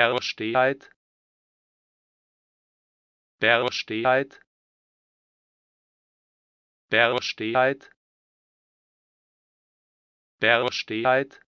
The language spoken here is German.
Bärstadt Bärstadt Bärstadt Bärstadt